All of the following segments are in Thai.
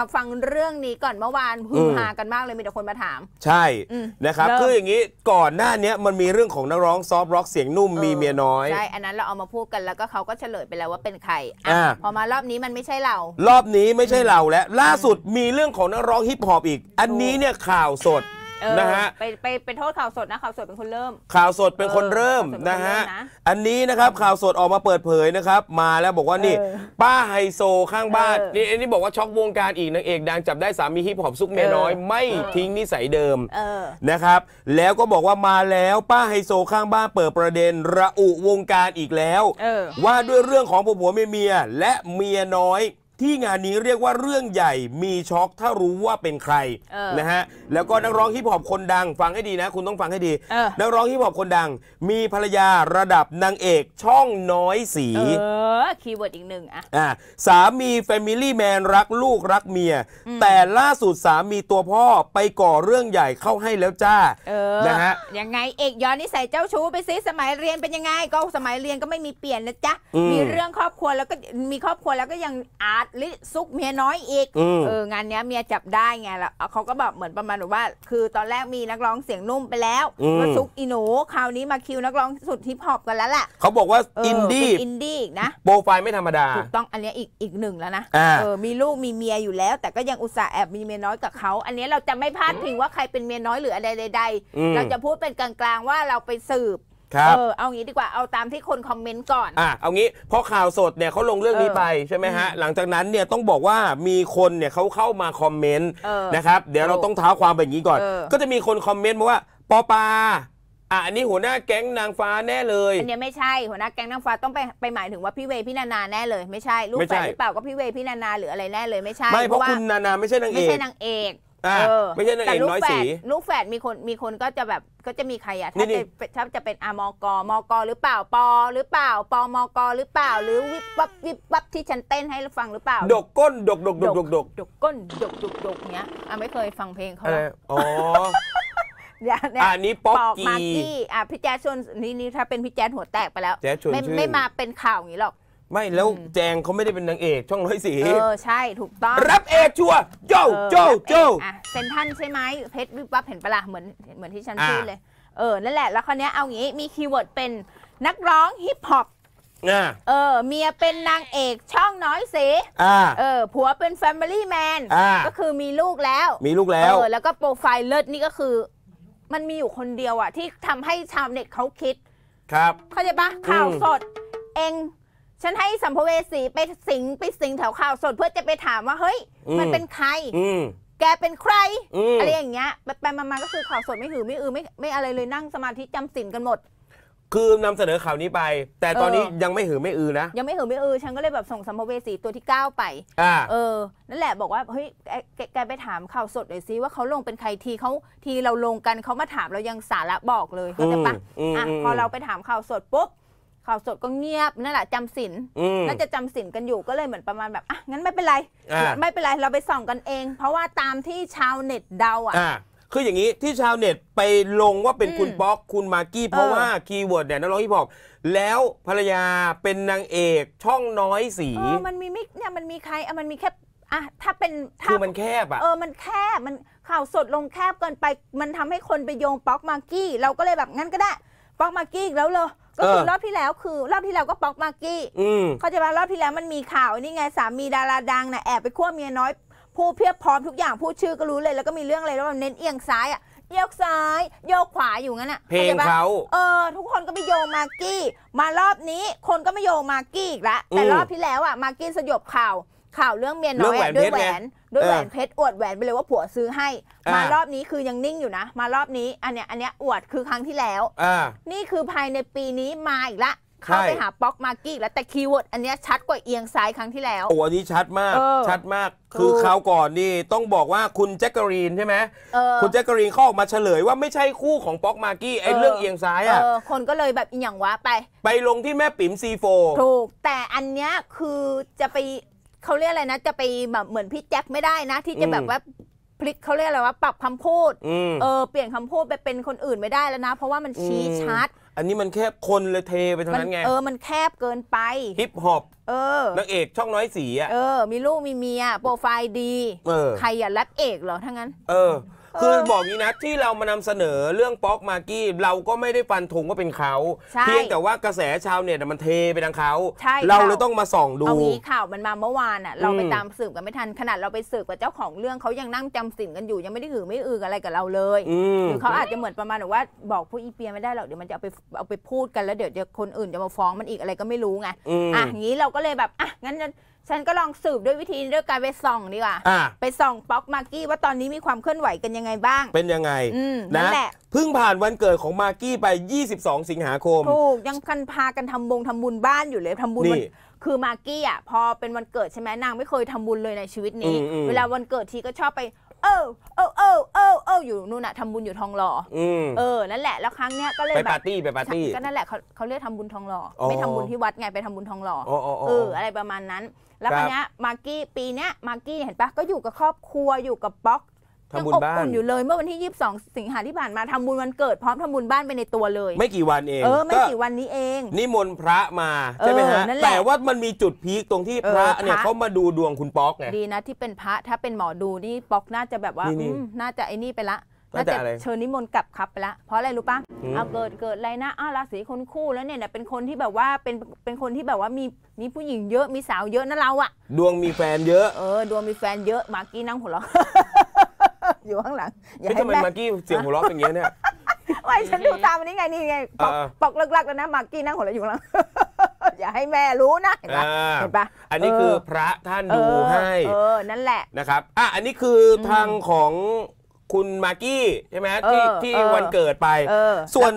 มาฟังเรื่องนี้ก่อนเมื่อวานฮือฮากันมากเลยมีแต่คนมาถาม ใช่นะครับคืออย่างนี้ก่อนหน้านี้มันมีเรื่องของนักร้องซอฟร็อกเสียงนุ่มมีเมียน้อยใช่อันนั้นเราเอามาพูดกันแล้วก็เขาก็เฉลยไปแล้วว่าเป็นใครพอมารอบนี้มันไม่ใช่เรา รอบนี้ไม่ใช่เราแล้วล่าสุดมีเรื่องของนักร้องฮิปฮอปอีก อันนี้เนี่ยข่าวสดนะฮะไปไปเป็นโทษข่าวสดนะข่าวสดเป็นคนเริ่ม ข่าวสดเป็นคนเริ่มนะฮะอันนี้นะครับข่าวสดออกมาเปิดเผยนะครับมาแล้วบอกว่านี่ป้าไฮโซข้างบ้านนี่อันนี้บอกว่าช็อกวงการอีกนางเอกดังจับได้สามีฮิปฮอปซุกเมียน้อย ไม่ทิ้งนิสัยเดิมนะครับแล้วก็บอกว่ามาแล้วป้าไฮโซข้างบ้านเปิดประเด็นระอุวงการอีกแล้ว ว่าด้วยเรื่องของผัวเมียและเมียน้อยที่งานนี้เรียกว่าเรื่องใหญ่มีช็อกถ้ารู้ว่าเป็นใครออนะฮะ แล้วก็นักร้องฮิปฮอปคนดังฟังให้ดีนะ คุณต้องฟังให้ดีออนักร้องฮิปฮอปคนดัง มีภรรยาระดับนางเอกช่องน้อยสี เออคีย์เวิร์ดอีกหนึ่งอะอ่ะสามีฟมิลี่แมนรักลูกรักเมีย แต่ล่าสุดสามีตัวพ่อไปก่อเรื่องใหญ่เข้าให้แล้วจ้าออนะฮะยังไงเอกย้อนนิสัยเจ้าชู้ไปซิสมัยเรียนเป็นยังไงก็สมัยเรียนก็ไม่มีเปลี่ยนนะจ๊ะอมมีเรื่องครอบครัวแล้วก็มีครอบครัวแล้วก็ยังอาร์ดลิซุกเมียน้อยอีกเอองานเนี้ยเมียจับได้ไงแล้วเขาก็แบบเหมือนประมาณว่า คือตอนแรกมีนักร้องเสียงนุ่มไปแล้วมาซุกอีหนูคราวนี้มาคิวนักร้องสุดฮิปฮอปกันแล้วแหละเขาบอกว่าอินดี้อินดี้นะโปรไฟล์ไม่ธรรมดาถูกต้องอันเนี้ยอีกอีกหนึ่งแล้วนะเออมีลูกมีเมียอยู่แล้ว แต่ก็ยังอุตส่าห์แอบมีเมียน้อยกับเขาอันเนี้ยเราจะไม่พลาดพิงว่าใครเป็นเมียน้อยหรืออะไรใดๆเราจะพูดเป็นกลางๆว่าเราไปสืบครับเออเอางี้ดีกว่าเอาตามที่คนคอมเมนต์ก่อนอ่ะเอางี้พอข่าวสดเนี่ยเขาลงเรื่องนี้ไปใช่ไหมฮะหลังจากนั้นเนี่ยต้องบอกว่ามีคนเนี่ยเขาเข้ามาคอมเมนต์นะครับเดี๋ยวเราต้องท้าความแบบนี้ก่อน ก็จะมีคนคอมเมนต์มาว่า ปอปาอ่ะอันนี้หัวหน้าแก๊งนางฟ้าแน่เลยอันเนี้ยไม่ใช่ หัวหน้าแก๊งนางฟ้าต้องไปไปหมายถึงว่าพี่เว พี่นานาแน่เลยไม่ใช่ลูกแฝ่ดหรือเปล่าก็พี่เว พี่นานาหรืออะไรแน่เลยไม่ใช่ไม่เพราะคุณนานาไม่ใช่นางเอกไม่ใช่นางเอกไม่ใช่นางเอกแต่ลูน้อยแฝสีดลูกแฝดมีคนมีคนก็จะแบบก็จะมีใครอ่ะี่ถ้าจะเป็นาจะเป็นอมกมกหรือเปล่าปอ หรือเปล่าปอมกหรือเปล่าหรือวิบวับวิบวับที่ฉันเต้นให้ฟังหรือเปล่า ดกก้นดกดกดกดกดกก้นดกดกดกเนี้ยอ่ะไม่เคยฟังเพลงเขาอออ๋อเนี่ยอันนี้ป๊อกกี้มากกี้อ่ะพี่แจ๊ชวนนี่นี่ถ้าเป็นพี่แจ๊หัวแตกไปแล้ว ไม่ไม่มาเป็นข่าวอย่างนี้หรอกไม่แล้วแจงเขาไม่ได้เป็นนางเอกช่องร้อยสีเออใช่ถูกต้อง รับเอกชัวโจโจโจอ่ะเซนทันใช่ไหมเพชรวิบวับเห็นปะล่ะเหมือนเหมือนที่ฉันพูดเลยเออนั่นแหละแล้วคนนี้เอางี้มีคีย์เวิร์ดเป็นนักร้องฮิปฮอปเออเมียเป็นนางเอกช่องน้อยสีเออผัวเป็นแฟมิลี่แมนก็คือมีลูกแล้ว มีลูกแล้วเออแล้วก็โปรไฟล์เลิศนี่ก็คือ มันมีอยู่คนเดียวอ่ะ ที่ทำให้ชาวเน็ตเขาคิด ครับ เข้าใจปะข่าวสดเองฉันให้สัมภเวสี ไปสิงไปสิงแถวข่าวสดเพื่อจะไปถามว่าเฮ้ยมันเป็นใครอืแกเป็นใครออะไรอย่างเงี้ยไปมาๆก็คือข่าวสดไม่หือไม่อือ ไม่ไม่อะไรเลยนั่งสมาธิจำสินกันหมด คือนำเสนอข่าวนี้ไป แต่ตอนนี้ออยังไม่หือ ไม่อือนะยังไม่หือไม่อือฉันก็เลยแบบส่งสัมภเวสีตัวที่เก้าไปอ่าเออ นั่นแหละบอกว่าเฮ้ยแกแกแกไปถามข่าวสดหน่อยซิว่าเขาลงเป็นใครทีเขาทีเราลงกันเขามาถามเรายังสาระบอกเลยเขาใจปะอ่ะพอเราไปถามข่าวสดปุ๊บข่าวสดก็เงียบนั่นแหละจำสินน่าจะจำสินกันอยู่ก็เลยเหมือนประมาณแบบ อ่ะงั้นไม่เป็นไรไม่เป็นไร เราไปส่องกันเอง เพราะว่าตามที่ชาวเน็ตเดาอ่ะคืออย่างนี้ที่ชาวเน็ตไปลงว่าเป็นคุณป๊อกคุณมากี้ เพราะว่าคีย์เวิร์ดเนี่ยนักร้องฮิปฮอปแล้วภรรยาเป็นนางเอกช่องน้อยสีมันมีมิกเนี่ย มันมีใครอ่ะมันมีแค่อ่ะถ้าเป็นคือมันแคบอ่ะเออมันแคบมันข่าวสดลงแคบเกินไป มันทำให้คนไปโยงป๊อกมากี้เราก็เลยแบบงั้นก็ได้ป๊อกมากี้แล้วเรอก็คือรอบที่แล้วคือ รอบที่แล้วก็ป๊อกมากกี้เขาจะมารอบที่แล้วมันมีข่าวนี่ไงสามีดาราดังนะแอบไปคั่วเมียน้อย ผู้เพียบพร้อมทุกอย่างพู้ชื่อก็รู้เลย แล้วก็มีเรื่องอะไรแล้วมันเน้นเอียงซ้ายอ่ะโยกซ้าย โยกขวาอยู่งั้นอ่ะเพลงเขาเออทุกคนก็ไปโยงมากกี้ มารอบนี้คนก็ไม่โยงมากกี้อีกละแต่รอบที่แล้วอ่ะมากกี้สยบข่าวข่าวเรื่องเมียน้อยด้วยแหวนด้วยแหวนเพชรอวดแหวนไปเลยว่าผัวซื้อให้ มารอบนี้คือยังนิ่งอยู่นะ มารอบนี้อันเนี้ยอันเนี้ยอวดคือครั้งที่แล้วนี่คือภายในปีนี้มาอีกละเข้าไปหาป๊อกมาร์กี้แล้วแต่คีย์เวิร์ดอันเนี้ยชัดกว่าเอียงซ้ายครั้งที่แล้วโอ้อันนี้ชัดมาก ชัดมากคือคราวก่อนนี่ต้องบอกว่าคุณแจ็คกอรีนใช่ไหมคุณแจ็คกอรีนเขาออกมาเฉลยว่าไม่ใช่คู่ของป๊อกมาร์กี้ไอ้เรื่องเอียงซ้ายอ่ะคนก็เลยแบบอย่างวะไปไปลงที่แม่ปิ๋มซีโฟถูก แต่อันเนี้ยคือจะไปเขาเรียกอะไรนะจะไปแบบเหมือนพี่แจ็คไม่ได้นะ ที่จะแบบว่าพลิกเขาเรียกอะไรว่าปรับคำพูด เออ เปลี่ยนคำพูดไปเป็นคนอื่นไม่ได้แล้วนะ เพราะว่ามันชี้ชัด อันนี้มันแคบคนเลยเทไปทางนั้นไง เออมันแคบเกินไปฮิปฮอปเออนางเอก ช่องน้อยสีอ่ะเออมีลูกมีเมียโปรไฟล์ดีใครอย่ารปเอกเหรอทั้งนั้น เออคือบอกงี้นะที่เรามานำเสนอเรื่องป๊อกมากี้ เราก็ไม่ได้ฟันธงว่าเป็นเขาเพียงแต่ว่ากระแสชาวเน็ตมันเทไปทางเขาเราเลยต้องมาส่องดูเอางี้ข่าวมันมาเมื่อวานอ่ะเราไปตามสืบกันไม่ทันขนาดเราไปสืบกับเจ้าของเรื่องเขายังนั่งจำสินกันอยู่ยังไม่ได้หือไม่อืออะไรกับเราเลยหรือเขาอาจจะเหมือนประมาณว่าบอกผู้อีเปียไม่ได้หรอกเดี๋ยวมันจะเอาไปเอาไปพูดกันแล้วเดี๋ยวคนอื่นจะมาฟ้องมันอีกอะไรก็ไม่รู้ไงอ่ะงี้เราก็เลยแบบอ่ะงั้นฉันก็ลองสืบด้วยวิธีด้วยการไปส่องดีกว่า ไปส่องป๊อกมาร์กี้ว่าตอนนี้มีความเคลื่อนไหวกันยังไงบ้าง เป็นยังไงนั่นแหละเพิ่งผ่านวันเกิดของมาร์กี้ไป 22 สิงหาคม ถูกยังกันพากันทำบงทำบุญบ้านอยู่เลยทำบุญคือมาร์กี้อ่ะพอเป็นวันเกิดใช่ไหมนางไม่เคยทำบุญเลยในชีวิตนี้ เวลาวันเกิดทีก็ชอบไปเออเออเออเออเอออยู่นู่นน่ะทำบุญอยู่ทองหล่ออเออ นั่นแหละ แล้วครั้งเนี้ยก็เลยไปแบบปาร์ตี้ไปปาร์ตี้ ก็นั่นแหละเขาเขาเรียกทำบุญทองหล่อไม่ทำบุญที่วัดไงไปทำบุญทองหล่ออเออ อะไรประมาณนั้น แล้วครั้เนี้ยมาร์กี้ปีเนี้ยมาร์กี้เห็นปะก็อยู่กับครอบครัวอยู่กับป๊อกทำบุญบ้านยังอบอุ่นอยู่เลยเมื่อวันที่22สิงหาที่ผ่านมาทำบุญวันเกิด พร้อมทำบุญบ้านไปในตัวเลย ไม่กี่วันเอง เออไม่กี่วันนี้เองนิมนต์พระมาใช่ไหมฮะนั่นแหละแต่ว่ามันมีจุดพีคตรงที่พระเออพะเนี่ยเขามาดูดวงคุณป๊อกไงดีนะที่เป็นพระถ้าเป็นหมอดูนี่ป๊อกน่าจะแบบว่าน่นน่าจะไอ้นี่ไปละน่าจะเชิญนิมนต์กลับครับไปละเพราะอะไรรู้ปะเอาเกิดเกิดอะไรนะอ้าวราศีคนคู่แล้วเนี่ยเป็นคนที่แบบว่าเป็นเป็นคนที่แบบว่ามีมีผู้หญิงเยอะมีสาวเยอะนะเราอะดวงมีแฟนเยอะเออดวงมีแฟนเยอะมากี้นั่งหัวเราอยู่ข้างหลังอย่าให้ทำไมแม่มากกี้เสียงหัวเราะเป็นอย่างเงี้ยเนี่ยว่าฉันดูตามอันนี้ไงนี่ไงปอกเลิกๆแล้วนะมากกี้นั่งหัวเราะอยู่ข้างหลังอย่าให้แม่รู้นะเห็นปะอ่าเห็นปะอันนี้คือพระท่านดูให้ เออนั่นแหละนะครับอ่ะอันนี้คือทางของคุณมากกี้ใช่ไหมที่ที่วันเกิดไป ส่วน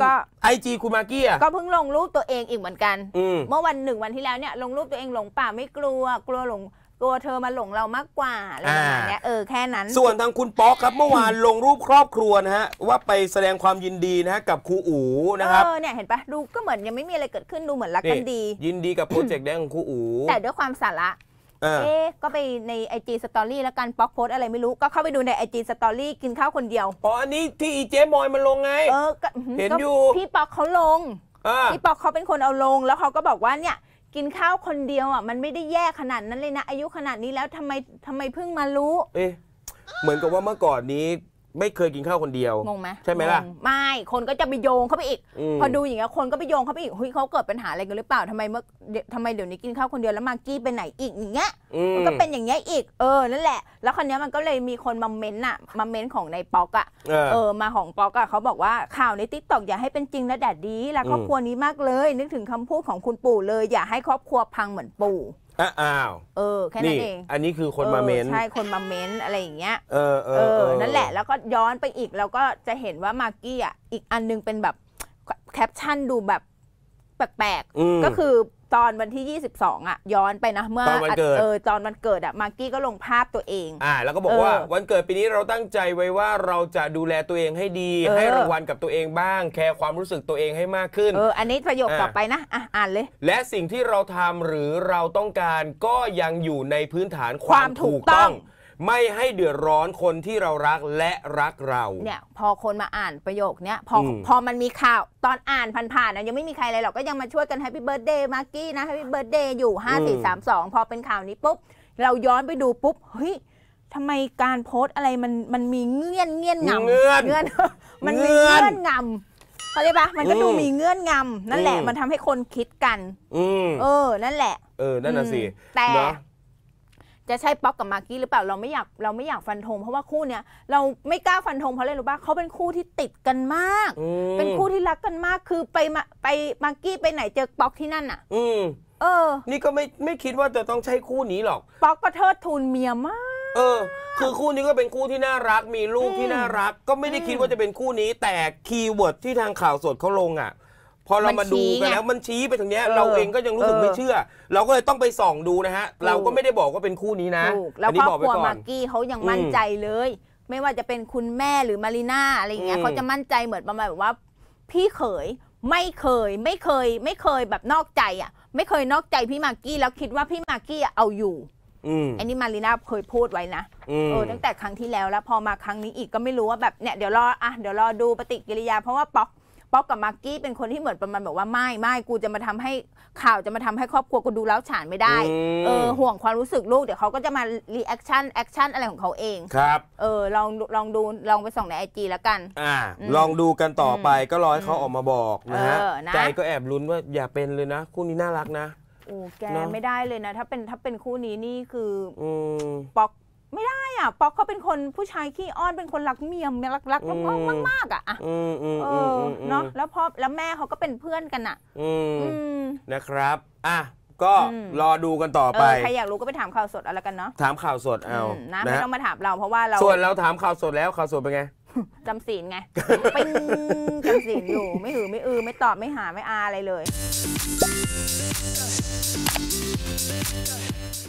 ไอจีคุณมากกี้อ่ะก็เพิ่งลงรูปตัวเองอีกเหมือนกันเมื่อวันหนึ่งวันที่แล้วเนี่ยลงรูปตัวเองหลงป่าไม่กลัวกลัวหลงกลัวเธอมาหลงเรามากกว่าอะไรอย่างเงี้ยเออแค่นั้น ส่วนทางคุณป๊อกครับเมื่อวานลงรูปครอบครัวนะฮะ ว่าไปแสดงความยินดีนะฮะ กับครูอู๋นะครับเออเนี่ยเห็นปะดูก็เหมือนยังไม่มีอะไรเกิดขึ้นดูเหมือนรักกันดี ยินดีกับโปรเจกต์แดงของครูอู๋แต่ด้วยความสาระเอ๊ก็ไปในไอจีสตอรี่แล้วกันป๊อกโพสอะไรไม่รู้ ก็เข้าไปดูในไอจีสตอรี่กินข้าวคนเดียวอ๋ออันนี้ที่อีเจมอยมันลงไงเออเห็นอยู่พี่ป๊อกเขาลงพี่ป๊อกเขาเป็นคนเอาลง แล้วเขาก็บอกว่าเนี่ยกินข้าวคนเดียวอ่ะ มันไม่ได้แย่ขนาดนั้นเลยนะ อายุขนาดนี้แล้วทำไมทำไมเพิ่งมารู้ เอ๊ะ เหมือนกับว่าเมื่อก่อนนี้ไม่เคยกินข้าวคนเดียวงงไหมใช่ไหมล่ะ ไม่ คนก็จะไปโยงเข้าไปอีกอพอดูอย่างเงี้ย คนก็ไปโยงเข้าไปอีก เฮ้ยเขาเกิดปัญหาอะไรกันหรือเปล่า ทำไมเมื่อทำไมเดี๋ยวนี้กินข้าวคนเดียวแล้วมากกี้ไปไหนอีก อย่างเงี้ยมมันก็เป็นอย่างเงี้ยอีก เออ นั่นแหละ แล้วคนนี้ยมันก็เลยมีคนมาเม้นต์อะมาเม้นต์ของในป๊อกอะเออเออ มาของป๊อกอะเขาบอกว่าข่าวในทิกตอกอย่าให้เป็นจริงนะแดดดีล้วครอบครัวนี้มากเลย นึกถึงคำพูดของคุณปู่เลยอย่าให้ครอบครัวพังเหมือนปู่อ้าวเออ แค่นั้นเองอันนี้คือคนมาเมนใช่คนมาเม้นอะไรอย่างเงี้ยเออเออเออนั่นแล้วก็ย้อนไปอีกเราก็จะเห็นว่ามาร์กี้อ่ะอีกอันนึงเป็นแบบแคปชั่นดูแบบแปลกๆก็คือตอนวันที่ 22อ่ะย้อนไปนะเมื่อตอนวันเกิดเออตอนวันเกิดอ่ะมาร์กี้ก็ลงภาพตัวเองอ่า แล้วก็บอกว่า วันเกิดปีนี้เราตั้งใจไว้ว่าเราจะดูแลตัวเองให้ดี ให้รางวัลกับตัวเองบ้าง แคร์ความรู้สึกตัวเองให้มากขึ้นเอออันนี้ประโยคต่อไปนะอ่ะอ่านเลย และสิ่งที่เราทำหรือเราต้องการก็ยังอยู่ในพื้นฐานความถูกต้ององไม่ให้เดือดร้อนคนที่เรารักและรักเราเนี่ยพอคนมาอ่านประโยคเนี้ยพออพอมันมีข่าวตอนอ่านผ่านๆนะยังไม่มีใครเลยหรอกก็ยังมาช่วยกันแฮปปี้เบิร์ดเดย์มากกี้นะแฮปปี้เบิร์ดเดย์อยู่ 5 4 3 2 พอเป็นข่าวนี้ปุ๊บ เราย้อนไปดูปุ๊บเฮ้ยทำไมการโพสต์อะไรมันมันมีเงื่อนเงื่อนงำเงื่อนอนมันมีเงื่เงอนงำเขรียกปะมันก็ดูมีเงื่อนงำนั่นแหละมันทำให้คนคิดกันอเออ นั่นแหละเออนั่นน่ะสิแต่จะใช่ป๊อกกับมาร์กี้หรือเปล่าเราไม่อยากเราไม่อยากฟันธงเพราะว่าคู่เนี้ยเราไม่กล้าฟันธงเพราะอะไรรู้ป่ะเขาเป็นคู่ที่ติดกันมาก เป็นคู่ที่รักกันมากคือไปมาไปมาร์กี้ไปไหนเจอป๊อกที่นั่นอ่ะ อืมเออ นี่ก็ไม่ไม่คิดว่าจะต้องใช่คู่นี้หรอก ป๊อกก็เทิดทูนเมียมาก เออ คือคู่นี้ก็เป็นคู่ที่น่ารัก มีลูกที่น่ารัก ก็ไม่ได้คิดว่าจะเป็นคู่นี้แต่คีย์เวิร์ดที่ทางข่าวสดเขาลงอ่ะพอเรามาดูไปกันแล้วมันชี้ไปทางเนี้ยเราเองก็ยังรู้สึกไม่เชื่อ เราก็เลยต้องไปส่องดูนะฮะ เราก็ไม่ได้บอกว่าเป็นคู่นี้นะแล้วครอบควรัว่มารกกี้เขายังมั่นใจเลย ไม่ว่าจะเป็นคุณแม่หรือมารีน่าอะไรอย่างเงี้ยเขาจะมั่นใจเหมือนประมาณแบบว่า พี่เขยไม่เคยไม่เคยไม่เคยแบบนอกใจอ่ะ ไม่เคยนอกใจพี่มากกี้แล้วคิดว่าพี่มากกี้เอาอยู่อันนี้มารีน่าเคยพูดไว้นะอเออตั้งแต่ครั้งที่แล้วแล้วพอมาครั้งนี้อีกก็ไม่รู้ว่าแบบเนี่ยเดี๋ยวรออ่ะเดี๋ยวรอดูปฏิกิริยาเพราะว่าป๊อกป๊อกกับมากกี้เป็นคนที่เหมือนประมาณแบบว่าไม่ไม่กูจะมาทำให้ข่าวจะมาทำให้ครอบครัวกูดูแล้วฉานไม่ได้เออห่วงความรู้สึกลูกเดี๋ยวเขาก็จะมารีแอคชั่นแอคชั่นอะไรของเขาเองครับ เออ ลองลองดูลองไปส่องในไอจีแล้วกัน อ่าลองดูกันต่อไปก็รอให้เขาออกมาบอกนะฮะ ใจก็แอบลุ้นว่าอย่าเป็นเลยนะ คู่นี้น่ารักนะ โอ้ แกไม่ได้เลยนะ ถ้าเป็นถ้าเป็นคู่นี้นี่คือป๊อกไม่ได้อ่ะป๊อกเขาเป็นคนผู้ชายขี้อ้อนเป็นคนรักเมียมรักรักมากมากอ่ะเออเนาะแล้วพ่อแล้วแม่เขาก็เป็นเพื่อนกันอ่ะนะครับ อ่ะก็รอดูกันต่อไปใครอยากรู้ก็ไปถามข่าวสดเอาละกันเนาะถามข่าวสดเอานะไม่ต้องมาถามเราเพราะว่าเราส่วนเราถามข่าวสดแล้วข่าวสดเป็นไงจำศีลไงปิ้งจำศีลอยู่ ไม่หือไม่อือไม่ตอบไม่หาไม่อาอะไรเลย